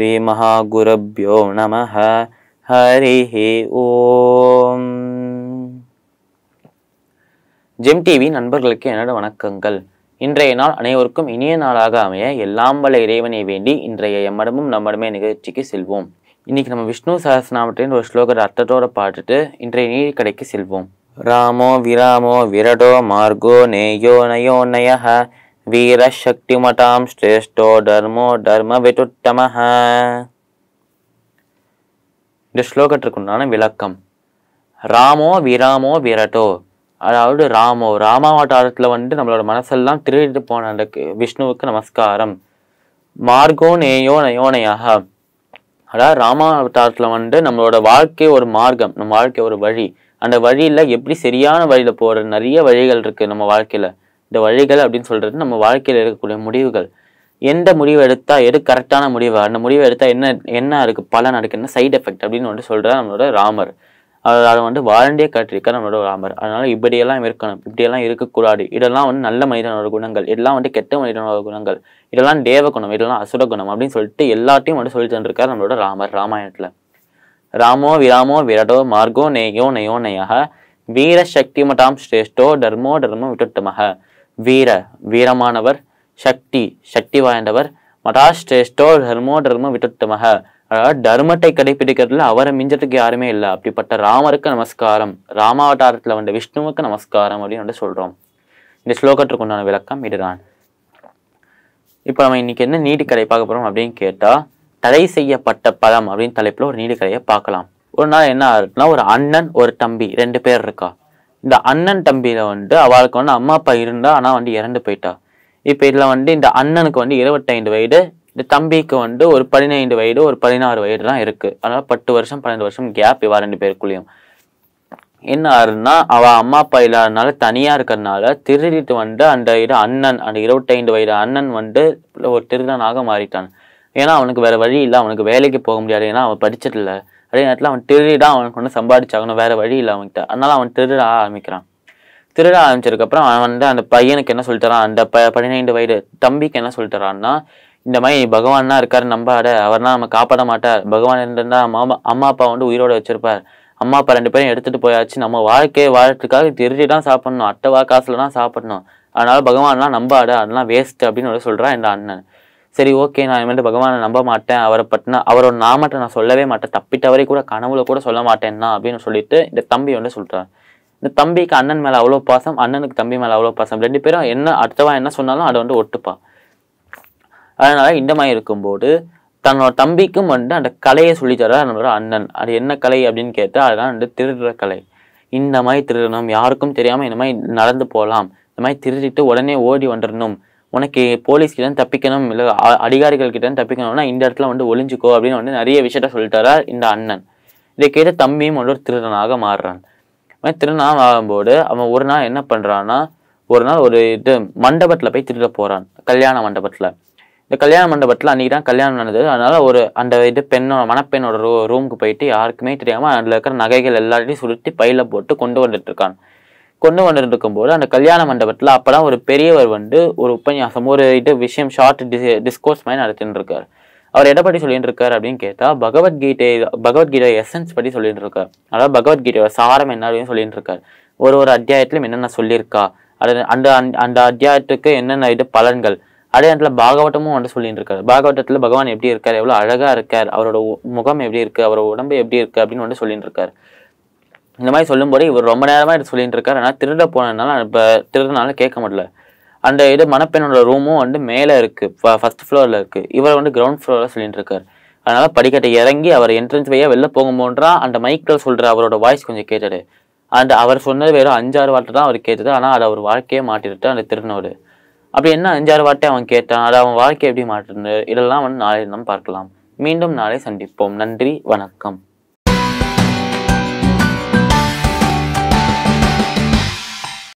श्रीमहागुरुभ्यो நம ஹரி ஓம் GeM TV நண்பர்களுக்கு என்னோட வணக்கங்கள் இன்றைய நாள் அனைவருக்கும் இனிய நாளாக அமைய எல்லாம் வல்ல இறைவனை வேண்டி இன்றைய எம்மடமும் நம்மடமே நிகழ்ச்சிக்கு செல்வோம் இன்னைக்கு நம்ம விஷ்ணு சஹஸ்நாமத்தின் ஒரு ஸ்லோக அர்த்தத்தோடு பாட்டுட்டு இன்றைய நீர் கடைக்கு செல்வோம் ராமோ விராமோ விரடோ மார்கோ நேயோ நயோ நயஹ ஸ்ரேஷ்டோ தர்மோ தர்ம धर्मवितुत्तमः இந்த ஸ்லோகத்திற்குண்டான விளக்கம் ராமோ விராமோ விரட்டோ அதாவது ராமோ ராமாவட்டாரத்தில் வந்து நம்மளோட மனசெல்லாம் திருடிட்டு போன அந்த விஷ்ணுவுக்கு நமஸ்காரம் மார்கோ நேயோ நயோனையாக அதாவது ராமாவட்டாரத்தில் வந்து நம்மளோட வாழ்க்கை ஒரு மார்க்கம் நம்ம வாழ்க்கை ஒரு வழி அந்த வழியில் எப்படி சரியான வழியில் போகிற நிறைய வழிகள் இருக்குது நம்ம வாழ்க்கையில் இந்த வழிகள் அப்படின்னு சொல்கிறது நம்ம வாழ்க்கையில் இருக்கக்கூடிய முடிவுகள் எந்த முடிவு எடுத்தால் எது கரெக்டான முடிவு அந்த முடிவு எடுத்தால் என்ன என்ன இருக்குது பலன் நடக்குது என்ன சைடு எஃபெக்ட் அப்படின்னு வந்து சொல்கிறா நம்மளோட ராமர் அதை வந்து வாழ்ந்தே காட்டியிருக்கார் நம்மளோட ராமர் அதனால் இப்படியெல்லாம் இருக்கணும் இப்படியெல்லாம் இருக்கக்கூடாது இதெல்லாம் வந்து நல்ல மனிதனோட குணங்கள் இதெல்லாம் வந்து கெட்ட மனிதனோட குணங்கள் இதெல்லாம் தேவகுணம் இதெல்லாம் அசுர குணம் அப்படின்னு சொல்லிட்டு எல்லாத்தையும் வந்து சொல்லி தந்திருக்கார் நம்மளோட ராமர் ராமாயணத்தில் ராமோ விராமோ விரடோ மார்கோ நேயோ நயோ நயாக வீர மட்டாம் ஸ்ரேஷ்டோ தர்மோ தர்மம் விட்டுட்டமாக வீர வீரமானவர் சக்தி சக்தி வாய்ந்தவர் மதாஸ்ரேஷ்டோ தர்மோ தர்ம விட்டுத்தமாக அதாவது தர்மத்தை கடைபிடிக்கிறதுல அவரை மிஞ்சதுக்கு யாருமே இல்லை அப்படிப்பட்ட ராமருக்கு நமஸ்காரம் ராமாவதாரத்தில் வந்த விஷ்ணுவுக்கு நமஸ்காரம் அப்படின்னு வந்து சொல்கிறோம் இந்த ஸ்லோகத்திற்கு உண்டான விளக்கம் இதுதான் இப்போ நம்ம இன்னைக்கு என்ன நீதிக்கடை பார்க்க போகிறோம் அப்படின்னு கேட்டால் தடை செய்யப்பட்ட பழம் அப்படின்னு தலைப்பில் ஒரு கடையை பார்க்கலாம் ஒரு நாள் என்ன ஆகுதுன்னா ஒரு அண்ணன் ஒரு தம்பி ரெண்டு பேர் இருக்கா இந்த அண்ணன் தம்பியில் வந்துட்டு அவளுக்கு வந்து அம்மா அப்பா இருந்தா ஆனால் வந்து இறந்து போயிட்டா இப்போ இதில் வந்து இந்த அண்ணனுக்கு வந்து இருபத்தைந்து வயது இந்த தம்பிக்கு வந்து ஒரு பதினைந்து வயது ஒரு பதினாறு வயது தான் இருக்குது அதனால் பத்து வருஷம் பன்னெண்டு வருஷம் கேப் இவா ரெண்டு பேருக்குள்ளேயும் என்ன ஆறுன்னா அவள் அம்மா அப்பா இல்லாதனால தனியாக இருக்கிறதுனால திருடிட்டு வந்து அந்த இது அண்ணன் அந்த இருபத்தைந்து வயது அண்ணன் வந்து ஒரு திருடனாக மாறிட்டான் ஏன்னா அவனுக்கு வேறு வழி இல்லை அவனுக்கு வேலைக்கு போக முடியாது ஏன்னா அவன் படிச்சிடல அதே நேரத்தில் அவன் திருடிதான் அவனுக்கு ஒன்று சம்பாதிச்சாகணும் வேறு வழி இல்லை அவன்கிட்ட அதனால் அவன் திருட ஆரம்பிக்கிறான் திருட ஆரம்பிச்சதுக்கப்புறம் அவன் வந்து அந்த பையனுக்கு என்ன சொல்லித்தரான் அந்த ப பதினைந்து வயது தம்பிக்கு என்ன சொல்லிட்டுறான்னா இந்த மாதிரி பகவான்னா இருக்காரு நம்பாட அவர்னா நம்ம காப்பாட மாட்டார் பகவான் இருந்திருந்தா அம்மா அம்மா அப்பா வந்து உயிரோட வச்சிருப்பார் அம்மா அப்பா ரெண்டு பேரும் எடுத்துகிட்டு போயாச்சு நம்ம வாழ்க்கையை வாழ்க்கைக்காக திருடி தான் சாப்பிடணும் அட்டவா காசுல தான் சாப்பிடணும் அதனால் பகவான்லாம் நம்பாட அதெல்லாம் வேஸ்ட் அப்படின்னு சொல்கிறான் இந்த அண்ணன் சரி ஓகே நான் இனிமேட்டு பகவானை நம்ப மாட்டேன் அவரை பற்றின அவரோட நாமத்தை நான் சொல்லவே மாட்டேன் தப்பிட்டவரை கூட கனவுல கூட சொல்ல மாட்டேன்னா அப்படின்னு சொல்லிட்டு இந்த தம்பி வந்து சொல்கிறார் இந்த தம்பிக்கு அண்ணன் மேலே அவ்வளோ பாசம் அண்ணனுக்கு தம்பி மேலே அவ்வளோ பாசம் ரெண்டு பேரும் என்ன அடுத்தவா என்ன சொன்னாலும் அதை வந்து ஒட்டுப்பா அதனால் இந்த மாதிரி இருக்கும்போது தன்னோட தம்பிக்கும் வந்து அந்த கலையை சொல்லித்தர நம்மளோட அண்ணன் அது என்ன கலை அப்படின்னு கேட்டு அதுதான் வந்து திருடுற கலை இந்த மாதிரி திருடணும் யாருக்கும் தெரியாமல் இந்த மாதிரி நடந்து போகலாம் இந்த மாதிரி திருடிட்டு உடனே ஓடி வந்துடணும் உனக்கு போலீஸ்கிட்ட தப்பிக்கணும் இல்லை அதிகாரிகள் கிட்ட தப்பிக்கணும்னா இந்த இடத்துல வந்து ஒளிஞ்சுக்கோ அப்படின்னு வந்து நிறைய விஷயத்த சொல்லிட்டாரா இந்த அண்ணன் இதை கேட்ட தம்பியும் ஒரு திருடனாக மாறுறான் திருடனாக ஆகும்போது அவன் ஒரு நாள் என்ன பண்ணுறான்னா ஒரு நாள் ஒரு இது மண்டபத்தில் போய் திருட போகிறான் கல்யாண மண்டபத்தில் இந்த கல்யாண மண்டபத்தில் அன்றைக்கி தான் கல்யாணம் நடந்தது அதனால் ஒரு அந்த இது பெண்ணோட மணப்பெண்ணோட ரூ ரூமுக்கு போயிட்டு யாருக்குமே தெரியாமல் அதில் இருக்கிற நகைகள் எல்லாத்தையும் சுருட்டி பையில் போட்டு கொண்டு இருக்கான் கொண்டு வந்துட்டு இருக்கும்போது அந்த கல்யாண மண்டபத்தில் அப்போலாம் ஒரு பெரியவர் வந்து ஒரு உபன்யாசம் ஒரு இது விஷயம் ஷார்ட் டிஸ் டிஸ்கோர்ஸ் மாதிரி நடத்தின்னு இருக்கார் அவர் எதை பற்றி சொல்லிட்டு இருக்கார் அப்படின்னு கேட்டால் பகவத்கீதை பகவத்கீதை எசன்ஸ் பற்றி சொல்லிட்டு இருக்கார் அதாவது பகவத்கீதையோட சாரம் என்ன அப்படின்னு சொல்லிட்டு இருக்கார் ஒரு ஒரு அத்தியாயத்திலும் என்னென்ன சொல்லியிருக்கா அது அந்த அந்த அத்தியாயத்துக்கு என்னென்ன இது பலன்கள் அதே நேரத்தில் பாகவட்டமும் வந்து சொல்லிட்டு இருக்காரு பாகவட்டத்தில் பகவான் எப்படி இருக்கார் எவ்வளோ அழகாக இருக்கார் அவரோட முகம் எப்படி இருக்குது அவரோட உடம்பு எப்படி இருக்குது அப்படின்னு வந்து சொல்லிட்டு இருக்காரு இந்த மாதிரி சொல்லும்போது இவர் ரொம்ப நேரமாக இது சொல்லிட்டு இருக்காரு ஆனால் திருட போனதுனால இப்போ திருடனால கேட்க முடியல அந்த இது மணப்பெண்ணோட ரூமும் வந்து மேலே இருக்குது ஃபஸ்ட் ஃப்ளோரில் இருக்குது இவர் வந்து கிரவுண்ட் ஃப்ளோரில் சொல்லிட்டு இருக்காரு அதனால் படிக்கட்டை இறங்கி அவர் என்ட்ரன்ஸ் வழியாக வெளில போகும்போன்றா அந்த மைக்கில் சொல்கிற அவரோட வாய்ஸ் கொஞ்சம் கேட்டது அந்த அவர் சொன்னது வெறும் அஞ்சாறு வார்த்தை தான் அவர் கேட்டது ஆனால் அதை அவர் வாழ்க்கையே மாட்டிட்டு அந்த திருநோடு அப்படி என்ன அஞ்சாறு வார்த்தை அவன் கேட்டான் அதை அவன் வாழ்க்கை எப்படி மாட்டிருந்தது இதெல்லாம் வந்து நாளை நம்ம பார்க்கலாம் மீண்டும் நாளை சந்திப்போம் நன்றி வணக்கம்